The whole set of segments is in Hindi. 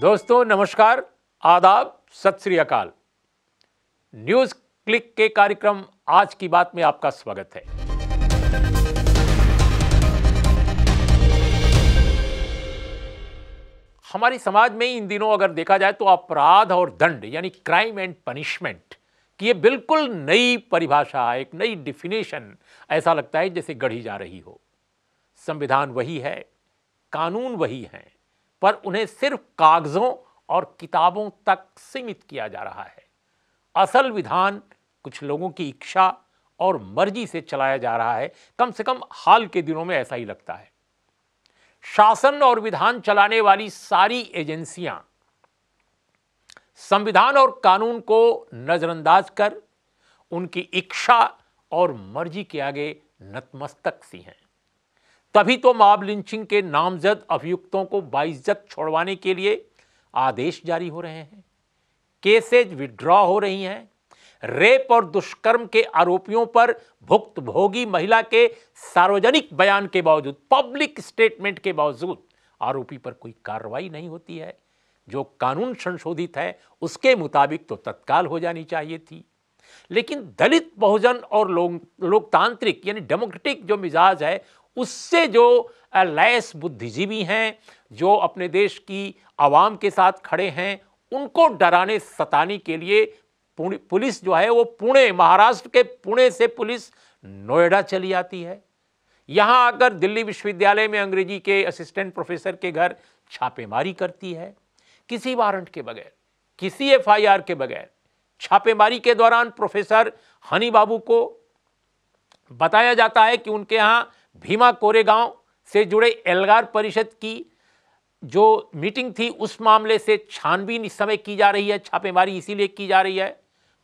दोस्तों नमस्कार आदाब सत श्री अकाल न्यूज क्लिक के कार्यक्रम आज की बात में आपका स्वागत है हमारे समाज में इन दिनों अगर देखा जाए तो अपराध और दंड यानी क्राइम एंड पनिशमेंट की ये बिल्कुल नई परिभाषा एक नई डिफिनेशन ऐसा लगता है जैसे गढ़ी जा रही हो संविधान वही है कानून वही हैं पर उन्हें सिर्फ कागज़ों और किताबों तक सीमित किया जा रहा है असल विधान कुछ लोगों की इच्छा और मर्जी से चलाया जा रहा है कम से कम हाल के दिनों में ऐसा ही लगता है शासन और विधान चलाने वाली सारी एजेंसियां संविधान और कानून को नज़रअंदाज कर उनकी इच्छा और मर्जी के आगे नतमस्तक सी हैं तभी तो मॉब लिंचिंग के नामजद अभियुक्तों को बाइज्जत छोड़वाने के लिए आदेश जारी हो रहे हैं केसेज विड्रॉ हो रही हैं रेप और दुष्कर्म के आरोपियों पर भुक्तभोगी महिला के सार्वजनिक बयान के बावजूद पब्लिक स्टेटमेंट के बावजूद आरोपी पर कोई कार्रवाई नहीं होती है जो कानून संशोधित है उसके मुताबिक तो तत्काल हो जानी चाहिए थी लेकिन दलित बहुजन और लोकतांत्रिक यानी डेमोक्रेटिक जो मिजाज है उससे जो लैस बुद्धिजीवी हैं जो अपने देश की आवाम के साथ खड़े हैं उनको डराने सताने के लिए पुलिस जो है वो पुणे महाराष्ट्र के पुणे से पुलिस नोएडा चली आती है यहाँ आकर दिल्ली विश्वविद्यालय में अंग्रेजी के असिस्टेंट प्रोफेसर के घर छापेमारी करती है किसी वारंट के बगैर किसी एफआईआर के बगैर छापेमारी के दौरान प्रोफेसर हनी बाबू को बताया जाता है कि उनके यहाँ भीमा कोरेगांव से जुड़े एल्गार परिषद की जो मीटिंग थी उस मामले से छानबीन इस समय की जा रही है छापेमारी इसीलिए की जा रही है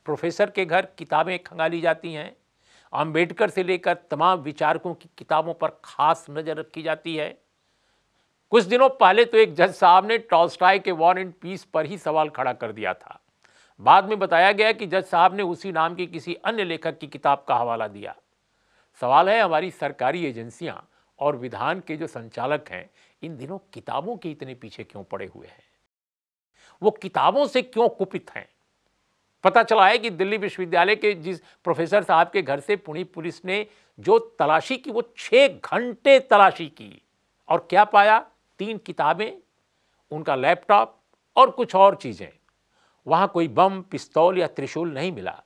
प्रोफेसर के घर किताबें खंगाली जाती हैं अंबेडकर से लेकर तमाम विचारकों की किताबों पर खास नज़र रखी जाती है कुछ दिनों पहले तो एक जज साहब ने टॉल के वॉर एंड पीस पर ही सवाल खड़ा कर दिया था बाद में बताया गया कि जज साहब ने उसी नाम के किसी अन्य लेखक की किताब का हवाला दिया सवाल है हमारी सरकारी एजेंसियां और विधान के जो संचालक हैं इन दिनों किताबों के इतने पीछे क्यों पड़े हुए हैं वो किताबों से क्यों कुपित हैं पता चला है कि दिल्ली विश्वविद्यालय के जिस प्रोफेसर साहब के घर से पुणे पुलिस ने जो तलाशी की वो छः घंटे तलाशी की और क्या पाया तीन किताबें उनका लैपटॉप और कुछ और चीज़ें वहाँ कोई बम पिस्तौल या त्रिशूल नहीं मिला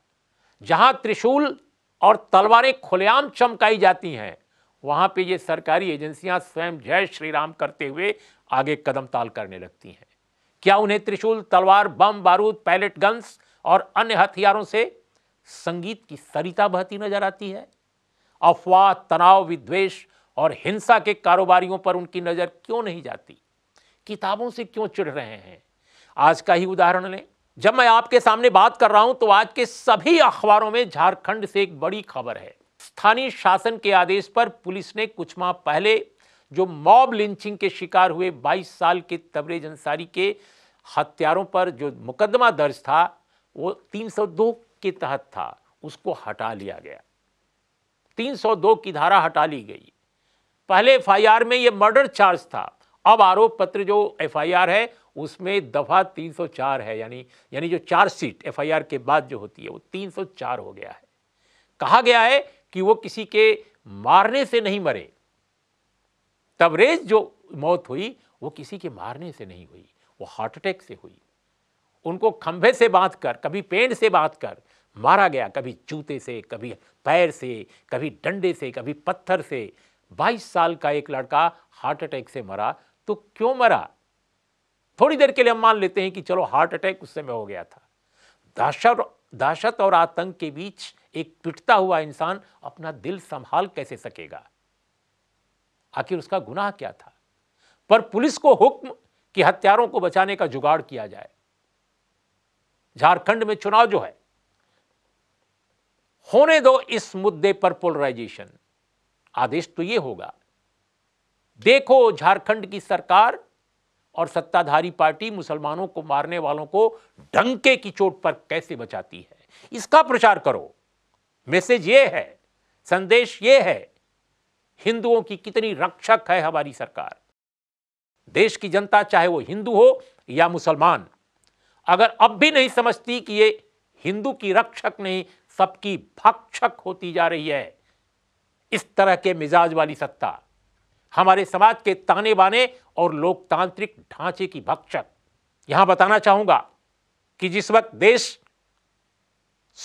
जहाँ त्रिशूल और तलवारें खुलेआम चमकाई जाती हैं वहां पे ये सरकारी एजेंसियां स्वयं जय श्री राम करते हुए आगे कदम ताल करने लगती हैं क्या उन्हें त्रिशूल तलवार बम बारूद पैलेट गन्स और अन्य हथियारों से संगीत की सरिता बहती नजर आती है अफवाह तनाव विद्वेश और हिंसा के कारोबारियों पर उनकी नज़र क्यों नहीं जाती किताबों से क्यों चिढ़ रहे हैं आज का ही उदाहरण लें जब मैं आपके सामने बात कर रहा हूं तो आज के सभी अखबारों में झारखंड से एक बड़ी खबर है स्थानीय शासन के आदेश पर पुलिस ने कुछ माह पहले जो मॉब लिंचिंग के शिकार हुए 22 साल के तबरेज अंसारी के हत्यारों पर जो मुकदमा दर्ज था वो 302 के तहत था उसको हटा लिया गया 302 की धारा हटा ली गई पहले एफआईआर में ये मर्डर चार्ज था अब आरोप पत्र जो एफआईआर है उसमें दफ़ा 304 है यानी यानी जो चार्जशीट एफआईआर के बाद जो होती है वो 304 हो गया है कहा गया है कि वो किसी के मारने से नहीं मरे तबरेज जो मौत हुई वो किसी के मारने से नहीं हुई वो हार्ट अटैक से हुई उनको खंभे से बांध कर कभी पेड़ से बांध कर मारा गया कभी जूते से कभी पैर से कभी डंडे से कभी पत्थर से 22 साल का एक लड़का हार्ट अटैक से मरा तो क्यों मरा थोड़ी देर के लिए हम मान लेते हैं कि चलो हार्ट अटैक उस समय हो गया था दहशत दहशत और आतंक के बीच एक पिटता हुआ इंसान अपना दिल संभाल कैसे सकेगा आखिर उसका गुनाह क्या था पर पुलिस को हुक्म कि हत्यारों को बचाने का जुगाड़ किया जाए झारखंड में चुनाव जो है होने दो इस मुद्दे पर पोलराइजेशन आदेश तो यह होगा देखो झारखंड की सरकार और सत्ताधारी पार्टी मुसलमानों को मारने वालों को डंके की चोट पर कैसे बचाती है इसका प्रचार करो मैसेज ये है संदेश ये है हिंदुओं की कितनी रक्षक है हमारी सरकार देश की जनता चाहे वो हिंदू हो या मुसलमान अगर अब भी नहीं समझती कि ये हिंदू की रक्षक नहीं सबकी भक्षक होती जा रही है इस तरह के मिजाज वाली सत्ता हमारे समाज के ताने बाने और लोकतांत्रिक ढांचे की भक्षक यहां बताना चाहूंगा कि जिस वक्त देश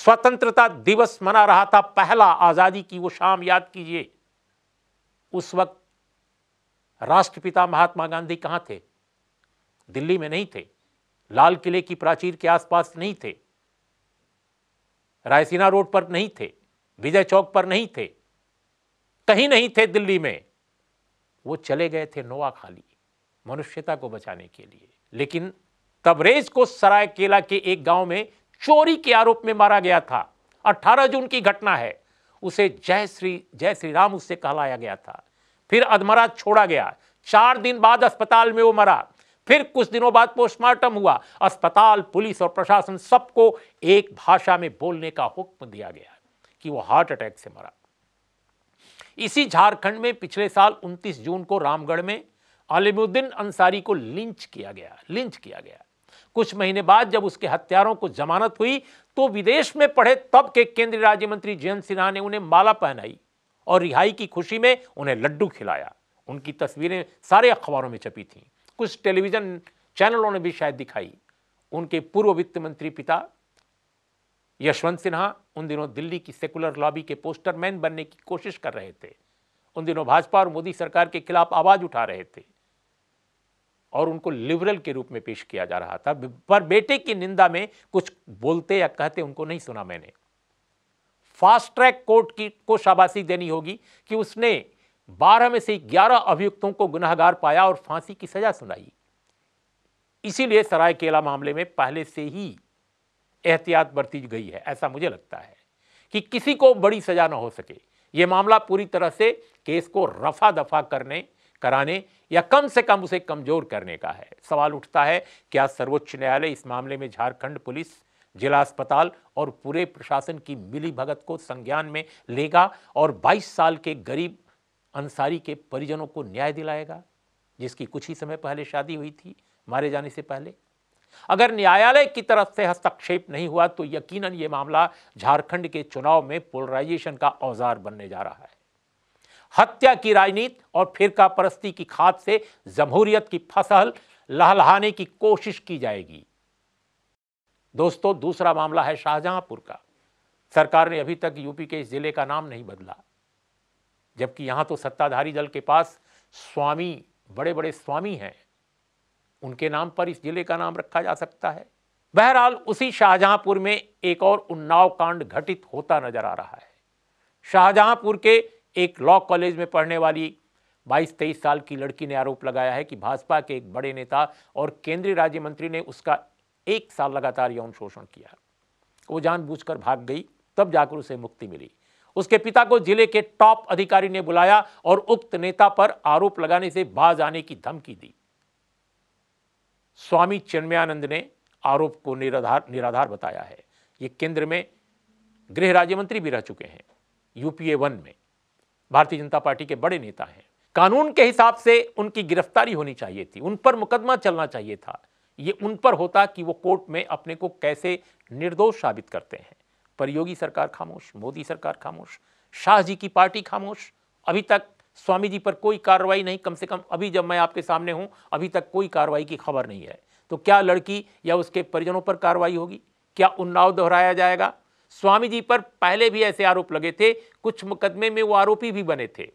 स्वतंत्रता दिवस मना रहा था पहला आजादी की वो शाम याद कीजिए उस वक्त राष्ट्रपिता महात्मा गांधी कहां थे दिल्ली में नहीं थे लाल किले की प्राचीर के आसपास नहीं थे रायसीना रोड पर नहीं थे विजय चौक पर नहीं थे कहीं नहीं थे दिल्ली में वो चले गए थे नोआ खाली मनुष्यता को बचाने के लिए लेकिन तबरेज को सरायकेला के एक गांव में चोरी के आरोप में मारा गया था 18 जून की घटना है उसे जय श्री जय श्री राम उससे कहलाया गया था फिर अधमरा छोड़ा गया चार दिन बाद अस्पताल में वो मरा फिर कुछ दिनों बाद पोस्टमार्टम हुआ अस्पताल पुलिस और प्रशासन सबको एक भाषा में बोलने का हुक्म दिया गया कि वो हार्ट अटैक से मरा इसी झारखंड में पिछले साल 29 जून को रामगढ़ में अलीमुद्दीन अंसारी को लिंच किया गया लिंच किया गया कुछ महीने बाद जब उसके हत्यारों को जमानत हुई तो विदेश में पढ़े तब के केंद्रीय राज्य मंत्री जयंत सिन्हा ने उन्हें माला पहनाई और रिहाई की खुशी में उन्हें लड्डू खिलाया उनकी तस्वीरें सारे अखबारों में छपी थीं कुछ टेलीविजन चैनलों ने भी शायद दिखाई उनके पूर्व वित्त मंत्री पिता यशवंत सिन्हा उन दिनों दिल्ली की सेकुलर लॉबी के पोस्टरमैन बनने की कोशिश कर रहे थे उन दिनों भाजपा और मोदी सरकार के खिलाफ आवाज उठा रहे थे और उनको लिबरल के रूप में पेश किया जा रहा था पर बेटे की निंदा में कुछ बोलते या कहते उनको नहीं सुना मैंने फास्ट ट्रैक कोर्ट की को शाबाशी देनी होगी कि उसने बारह में से ग्यारह अभियुक्तों को गुनाहगार पाया और फांसी की सजा सुनाई इसीलिए सरायकेला मामले में पहले से ही एहतियात बरती गई है ऐसा मुझे लगता है कि किसी को बड़ी सजा ना हो सके ये मामला पूरी तरह से केस को रफा दफा करने कराने या कम से कम उसे कमजोर करने का है सवाल उठता है क्या सर्वोच्च न्यायालय इस मामले में झारखंड पुलिस जिला अस्पताल और पूरे प्रशासन की मिली भगत को संज्ञान में लेगा और 22 साल के गरीब अंसारी के परिजनों को न्याय दिलाएगा जिसकी कुछ ही समय पहले शादी हुई थी मारे जाने से पहले अगर न्यायालय की तरफ से हस्तक्षेप नहीं हुआ तो यकीनन ये मामला झारखंड के चुनाव में पोलराइजेशन का औजार बनने जा रहा है हत्या की राजनीति और फिरका परस्ती की खाद से जमहूरियत की फसल लहलहाने की कोशिश की जाएगी दोस्तों दूसरा मामला है शाहजहांपुर का सरकार ने अभी तक यूपी के इस जिले का नाम नहीं बदला जबकि यहां तो सत्ताधारी दल के पास स्वामी बड़े बड़े स्वामी हैं उनके नाम पर इस जिले का नाम रखा जा सकता है बहरहाल उसी शाहजहांपुर में एक और उन्नाव कांड घटित होता नजर आ रहा है शाहजहांपुर के एक लॉ कॉलेज में पढ़ने वाली 22-23 साल की लड़की ने आरोप लगाया है कि भाजपा के एक बड़े नेता और केंद्रीय राज्य मंत्री ने उसका एक साल लगातार यौन शोषण किया वो जानबूझकर भाग गई तब जाकर उसे मुक्ति मिली उसके पिता को जिले के टॉप अधिकारी ने बुलाया और उक्त नेता पर आरोप लगाने से बाज आने की धमकी दी स्वामी चिन्मयानंद ने आरोप को निराधार निराधार बताया है ये केंद्र में गृह राज्य मंत्री भी रह चुके हैं यूपीए वन में भारतीय जनता पार्टी के बड़े नेता हैं कानून के हिसाब से उनकी गिरफ्तारी होनी चाहिए थी उन पर मुकदमा चलना चाहिए था ये उन पर होता कि वो कोर्ट में अपने को कैसे निर्दोष साबित करते हैं पर योगी सरकार खामोश मोदी सरकार खामोश शाह जी की पार्टी खामोश अभी तक स्वामी जी पर कोई कार्रवाई नहीं कम से कम अभी जब मैं आपके सामने हूं अभी तक कोई कार्रवाई की खबर नहीं है तो क्या लड़की या उसके परिजनों पर कार्रवाई होगी क्या उन्नाव दोहराया जाएगा स्वामी जी पर पहले भी ऐसे आरोप लगे थे कुछ मुकदमे में वो आरोपी भी बने थे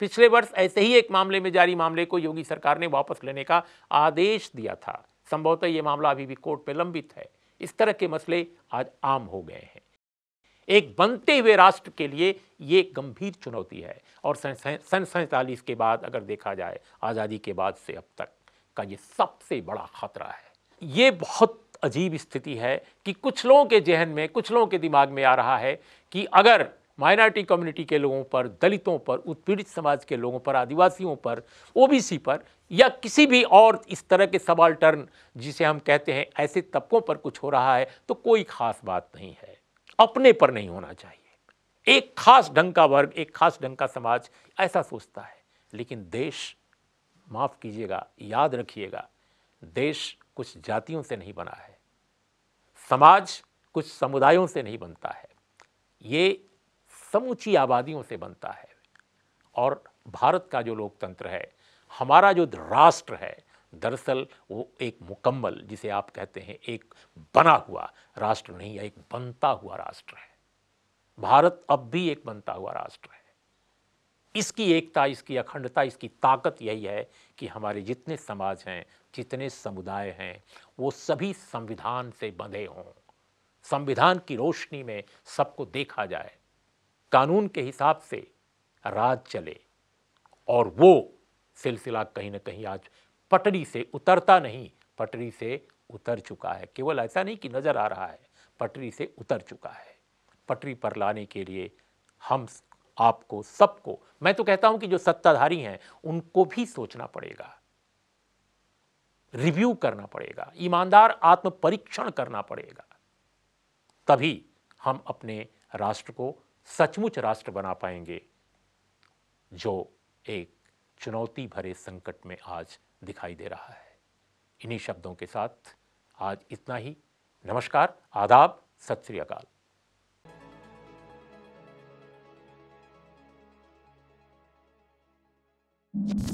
पिछले वर्ष ऐसे ही एक मामले में जारी मामले को योगी सरकार ने वापस लेने का आदेश दिया था संभवतः ये मामला अभी भी कोर्ट में लंबित है इस तरह के मसले आज आम हो गए हैं एक बनते हुए राष्ट्र के लिए ये गंभीर चुनौती है और सन सैंतालीस के बाद अगर देखा जाए आज़ादी के बाद से अब तक का ये सबसे बड़ा खतरा है ये बहुत अजीब स्थिति है कि कुछ लोगों के जहन में कुछ लोगों के दिमाग में आ रहा है कि अगर माइनॉरिटी कम्युनिटी के लोगों पर दलितों पर उत्पीड़ित समाज के लोगों पर आदिवासियों पर ओबीसी पर या किसी भी और इस तरह के सवाल टर्न जिसे हम कहते हैं ऐसे तबकों पर कुछ हो रहा है तो कोई खास बात नहीं है अपने पर नहीं होना चाहिए एक खास ढंग का वर्ग एक खास ढंग का समाज ऐसा सोचता है लेकिन देश माफ़ कीजिएगा याद रखिएगा देश कुछ जातियों से नहीं बना है समाज कुछ समुदायों से नहीं बनता है ये समूची आबादियों से बनता है और भारत का जो लोकतंत्र है हमारा जो राष्ट्र है दरअसल वो एक मुकम्मल जिसे आप कहते हैं एक बना हुआ राष्ट्र नहीं है एक बनता हुआ राष्ट्र है भारत अब भी एक बनता हुआ राष्ट्र है इसकी एकता इसकी अखंडता इसकी ताकत यही है कि हमारे जितने समाज हैं जितने समुदाय हैं वो सभी संविधान से बंधे हों संविधान की रोशनी में सबको देखा जाए कानून के हिसाब से राज चले और वो सिलसिला कहीं ना कहीं आज पटरी से उतरता नहीं पटरी से उतर चुका है केवल ऐसा नहीं कि नज़र आ रहा है पटरी से उतर चुका है पटरी पर लाने के लिए हम आपको सबको मैं तो कहता हूं कि जो सत्ताधारी हैं उनको भी सोचना पड़ेगा रिव्यू करना पड़ेगा ईमानदार आत्म परीक्षण करना पड़ेगा तभी हम अपने राष्ट्र को सचमुच राष्ट्र बना पाएंगे जो एक चुनौती भरे संकट में आज दिखाई दे रहा है इन्हीं शब्दों के साथ आज इतना ही नमस्कार आदाब सत श्री अकाल you